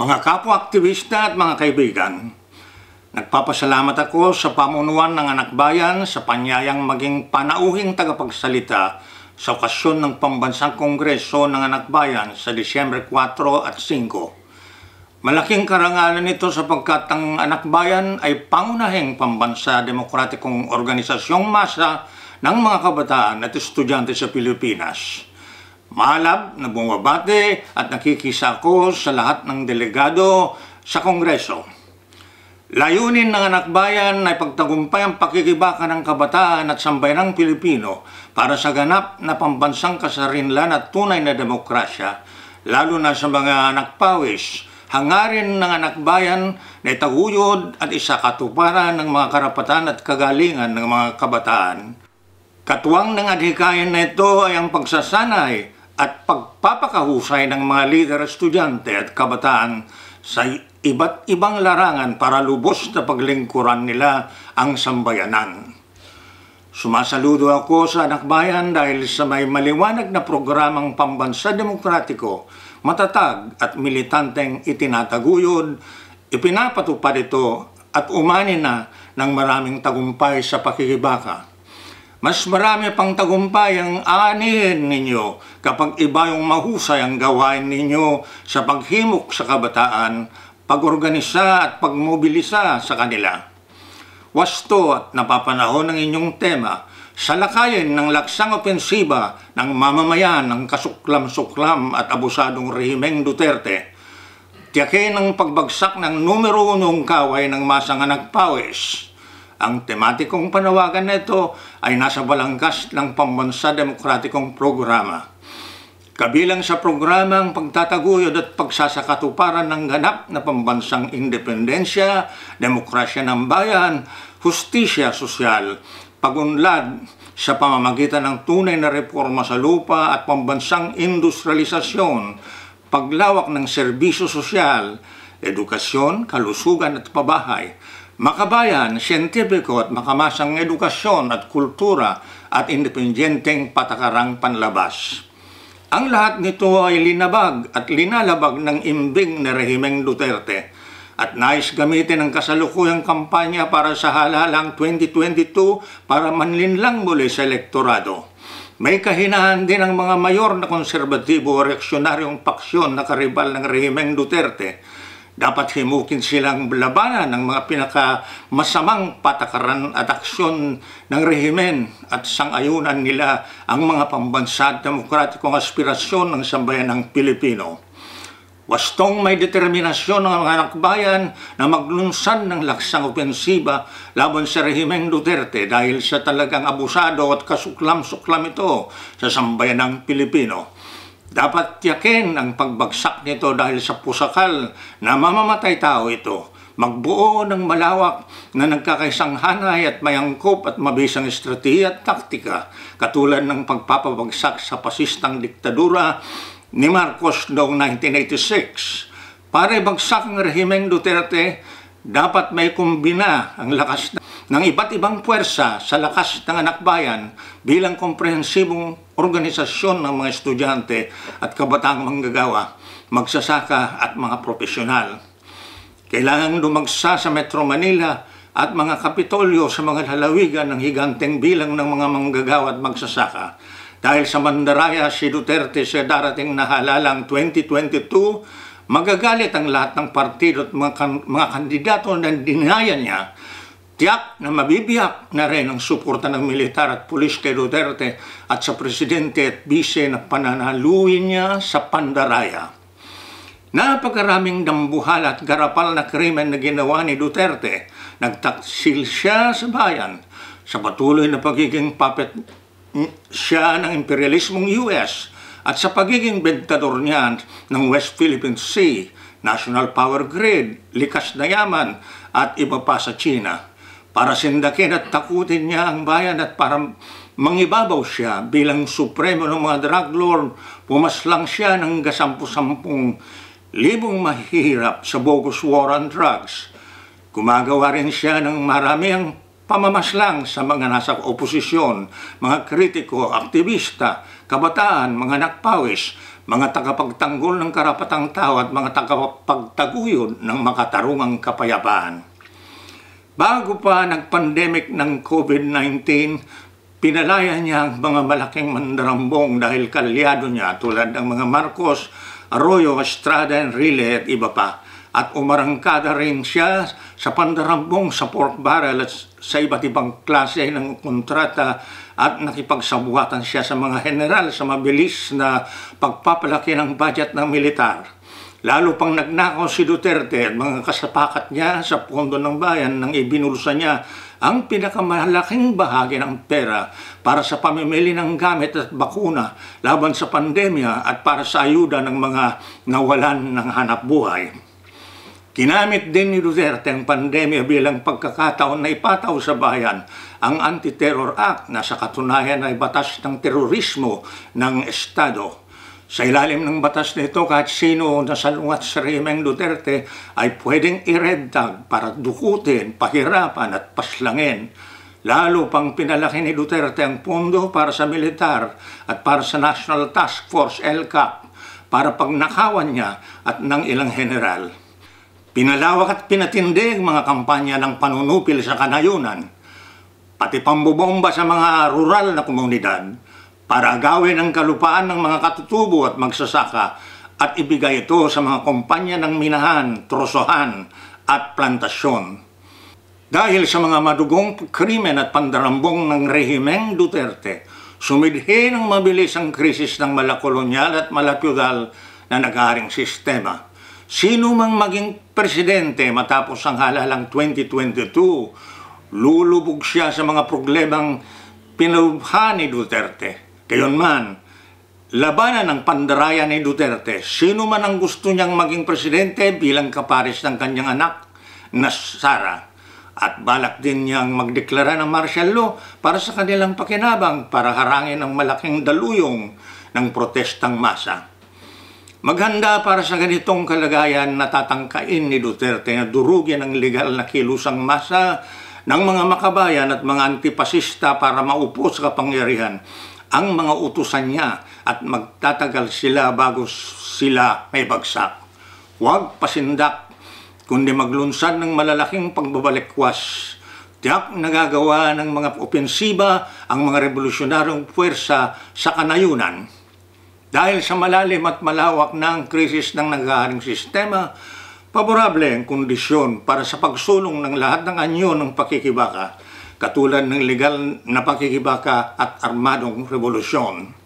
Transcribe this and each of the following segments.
Mga kapwa-aktivista at mga kaibigan, nagpapasalamat ako sa pamunuan ng anak bayan sa panyayang maging panauhing tagapagsalita sa okasyon ng Pambansang Kongreso ng Anak Bayan sa Disyembre 4 at 5. Malaking karangalan nito sapagkat ang Anak Bayan ay pangunahing pambansa demokratikong organisasyong masa ng mga kabataan at estudyante sa Pilipinas. Malab na bumabate at nakikisako sa lahat ng delegado sa Kongreso. Layunin ng anak bayan ay pagtagumpay ang pakikibaka ng kabataan at sambayan ng Pilipino para sa ganap na pambansang kasarinlan at tunay na demokrasya, lalo na sa mga anak pawis, hangarin ng anak bayan na itaguyod at isakatuparan ng mga karapatan at kagalingan ng mga kabataan. Katuwang ng adhikayan na ito ay ang pagsasanay at pagpapakahusay ng mga lider, estudyante at kabataan sa iba't ibang larangan para lubos na paglingkuran nila ang sambayanan. Sumasaludo ako sa anakbayan dahil sa may maliwanag na programang pambansa demokratiko, matatag at militanteng itinataguyod, ipinapatupad ito at umani na ng maraming tagumpay sa pakikibaka mas marami pang tagumpay ang anihin ninyo kapag iba yung mahusay ang gawain ninyo sa paghimok sa kabataan, pagorganisa at pagmobilisa sa kanila. Wasto at napapanahon ng inyong tema sa lakayin ng laksang opensiba ng mamamayan ng kasuklam-suklam at abusadong rehimeng Duterte. Tiyakin ang pagbagsak ng numero unong kaway ng masang nagpawis ang tematikong panawagan na ito ay nasa balangkas ng Pambansa Demokratikong Programa. Kabilang sa programa ang pagtataguyod at pagsasakatuparan ng ganap na pambansang independensya, demokrasya ng bayan, hustisya sosyal, pagunlad sa pamamagitan ng tunay na reforma sa lupa at pambansang industrialisasyon, paglawak ng serbisyo sosyal, edukasyon, kalusugan at pabahay, makabayan, siyentipiko at makamasang edukasyon at kultura at independenteng patakarang panlabas. Ang lahat nito ay linabag at linalabag ng imbing na rehimeng Duterte at nais gamitin ang kasalukuyang kampanya para sa halalang 2022 para manlinlang muli sa elektorado. May kahinaan din ang mga mayor na konserbatibo o reaksyonaryong paksyon na karibal ng rehimeng Duterte dapat himukin silang labanan ng mga pinakamasamang patakaran at aksyon ng rehimen at sangayunan nila ang mga pambansa at demokratikong aspirasyon ng sambayan ng Pilipino. Wastong may determinasyon ng mga nakbayan na maglunsan ng laksang opensiba laban sa rehimeng Duterte dahil sa talagang abusado at kasuklam-suklam ito sa sambayan ng Pilipino. Dapat tiyakin ang pagbagsak nito dahil sa pusakal na mamamatay tao ito. Magbuo ng malawak na nagkakaisang hanay at mayangkop at mabisang estratehiya at taktika katulad ng pagpapabagsak sa pasistang diktadura ni Marcos noong 1986. Para ibagsak ang rehimeng Duterte, dapat may kumbina ang lakas ng iba't ibang puwersa sa lakas ng anak bilang komprehensibong organisasyon ng mga estudyante at kabataang manggagawa, magsasaka at mga profesional. Kailangang lumagsa sa Metro Manila at mga kapitolyo sa mga lalawigan ng higanteng bilang ng mga manggagawa at magsasaka. Dahil sa Mandaraya, si Duterte sa darating na halalang 2022, magagalit ang lahat ng partido at mga, kan- mga kandidato na dinayan niya Tiyak na mabibiyak na rin ang suporta ng militar at pulis kay Duterte at sa presidente at bise na pananaluin niya sa pandaraya. Napakaraming dambuhala at garapal na krimen na ginawa ni Duterte. Nagtaksil siya sa bayan sa patuloy na pagiging puppet siya ng imperialismong US at sa pagiging bentador niyan ng West Philippine Sea, National Power Grid, likas na yaman at iba pa sa China para sindakin at takutin niya ang bayan at para mangibabaw siya bilang supremo ng mga drug lord, pumaslang siya ng gasampu-sampung libong mahirap sa bogus war on drugs. Gumagawa rin siya ng maramiang pamamaslang sa mga nasa oposisyon, mga kritiko, aktivista, kabataan, mga nakpawis, mga tagapagtanggol ng karapatang tao at mga tagapagtaguyod ng makatarungang kapayapaan. Bago pa nag-pandemic ng COVID-19, pinalaya niya ang mga malaking mandarambong dahil kalyado niya tulad ng mga Marcos, Arroyo, Estrada, Enrile at iba pa. At umarangkada rin siya sa pandarambong sa pork barrel at sa iba't ibang klase ng kontrata at nakipagsabuhatan siya sa mga general sa mabilis na pagpapalaki ng budget ng militar Lalo pang nagnakaw si Duterte at mga kasapakat niya sa pondo ng bayan nang ibinulsa niya ang pinakamalaking bahagi ng pera para sa pamimili ng gamit at bakuna laban sa pandemya at para sa ayuda ng mga nawalan ng hanap buhay. Ginamit din ni Duterte ang pandemya bilang pagkakataon na ipataw sa bayan ang Anti-Terror Act na sa katunayan ay batas ng terorismo ng Estado. Sa ilalim ng batas nito, kahit sino na salungat sa Remeng Duterte ay pwedeng i para dukutin, pahirapan at paslangin. Lalo pang pinalaki ni Duterte ang pondo para sa militar at para sa National Task Force LCAP para pagnakawan niya at ng ilang general. Pinalawak at pinatindi ang mga kampanya ng panunupil sa kanayunan, pati pambobomba sa mga rural na komunidad, para agawin ang kalupaan ng mga katutubo at magsasaka at ibigay ito sa mga kumpanya ng minahan, trosohan at plantasyon. Dahil sa mga madugong krimen at pandarambong ng rehimeng Duterte, sumidhi ng mabilis ang krisis ng malakolonyal at malapyudal na nag-aaring sistema. Sino mang maging presidente matapos ang halalang 2022, lulubog siya sa mga problemang pinubha ni Duterte Gayunman, labanan ng pandaraya ni Duterte, sino man ang gusto niyang maging presidente bilang kapares ng kanyang anak na Sara. At balak din niyang magdeklara ng martial law para sa kanilang pakinabang para harangin ang malaking daluyong ng protestang masa. Maghanda para sa ganitong kalagayan na tatangkain ni Duterte na durugin ang legal na kilusang masa ng mga makabayan at mga antipasista para maupo sa kapangyarihan ang mga utusan niya at magtatagal sila bago sila may bagsak. Huwag pasindak, kundi maglunsad ng malalaking pagbabalikwas. Tiyak nagagawa ng mga opensiba ang mga revolusyonaryong puwersa sa kanayunan. Dahil sa malalim at malawak ng krisis ng nagaharing sistema, favorable ang kondisyon para sa pagsulong ng lahat ng anyo ng pakikibaka katulad ng legal na pakikibaka at armadong revolusyon.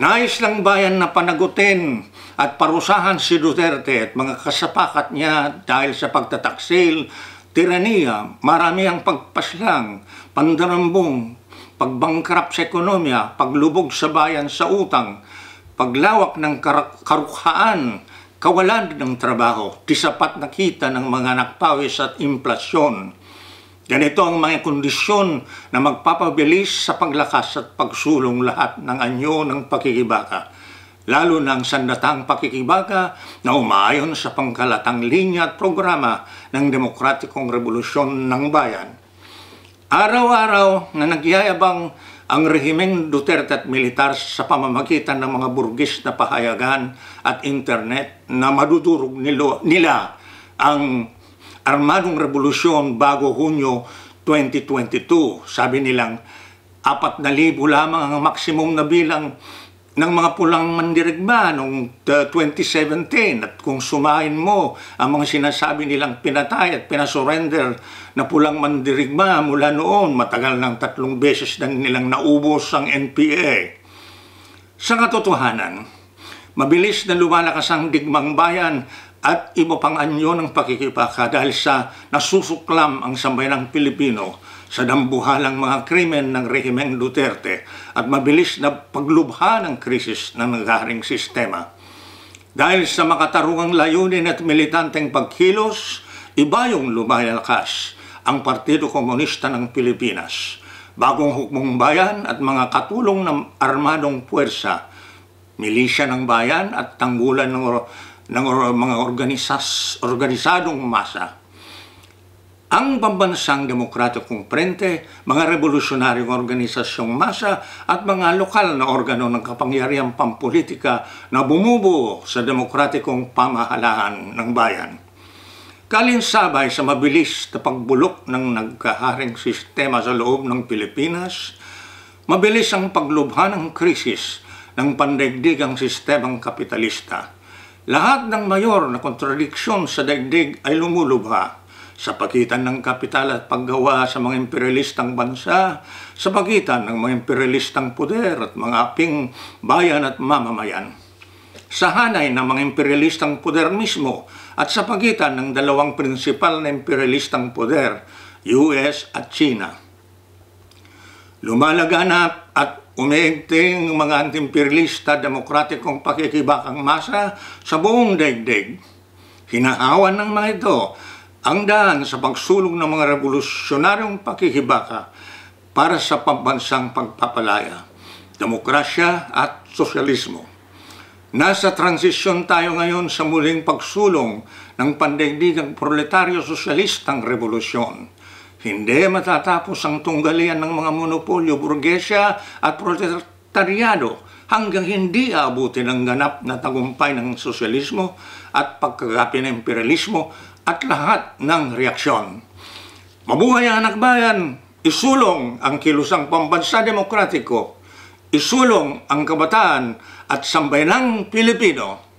Nais ng bayan na panagutin at parusahan si Duterte at mga kasapakat niya dahil sa pagtataksil, tiraniya, marami ang pagpaslang, pandarambong, pagbangkrap sa ekonomiya, paglubog sa bayan sa utang, paglawak ng kar karukhaan, kawalan ng trabaho, tisapat na kita ng mga nakpawis at implasyon Ganito ang mga kondisyon na magpapabilis sa paglakas at pagsulong lahat ng anyo ng pakikibaka, lalo ng sandatang pakikibaka na umayon sa pangkalatang linya at programa ng Demokratikong Revolusyon ng Bayan. Araw-araw na nagyayabang ang rehimeng Duterte at militar sa pamamagitan ng mga burgis na pahayagan at internet na madudurog nilo, nila ang armadong revolusyon bago Hunyo 2022. Sabi nilang, apat na libo lamang ang maximum na bilang ng mga pulang mandirigma noong 2017 uh, at kung sumahin mo ang mga sinasabi nilang pinatay at pinasurrender na pulang mandirigma mula noon matagal ng tatlong beses na nilang naubos ang NPA. Sa katotohanan, mabilis na lumalakas ang digmang bayan at iba pang anyo ng pakikipaka dahil sa nasusuklam ang sambayanang Pilipino sa dambuhalang mga krimen ng rehimeng Duterte at mabilis na paglubha ng krisis ng nagharing sistema. Dahil sa makatarungang layunin at militanteng pagkilos, iba yung lumayalakas ang Partido Komunista ng Pilipinas, bagong hukmong bayan at mga katulong ng armadong puwersa, milisya ng bayan at tanggulan ng ng mga organisas, organisadong masa. Ang pambansang demokratikong prente, mga revolusyonaryong organisasyong masa at mga lokal na organo ng kapangyarihang pampolitika na bumubuo sa demokratikong pamahalaan ng bayan. Kalinsabay sa mabilis na pagbulok ng nagkaharing sistema sa loob ng Pilipinas, mabilis ang paglubha ng krisis ng pandigdigang sistemang kapitalista lahat ng mayor na kontradiksyon sa daigdig ay lumulubha sa pagitan ng kapital at paggawa sa mga imperialistang bansa, sa pagitan ng mga imperialistang puder at mga aping bayan at mamamayan. Sa hanay ng mga imperialistang puder mismo at sa pagitan ng dalawang prinsipal na imperialistang puder, US at China. Lumalaganap at umiigting mga antimpirlista demokratikong pakikibakang masa sa buong daigdig. Hinahawan ng mga ito ang daan sa pagsulong ng mga revolusyonaryong pakikibaka para sa pambansang pagpapalaya, demokrasya at sosyalismo. Nasa transisyon tayo ngayon sa muling pagsulong ng pandaigdigang proletaryo-sosyalistang revolusyon hindi matatapos ang tunggalian ng mga monopolyo, burgesya at proletariado hanggang hindi aabutin ang ganap na tagumpay ng sosyalismo at pagkagapi ng imperialismo at lahat ng reaksyon. Mabuhay ang anak bayan! Isulong ang kilusang pambansa demokratiko! Isulong ang kabataan at sambayanang Pilipino!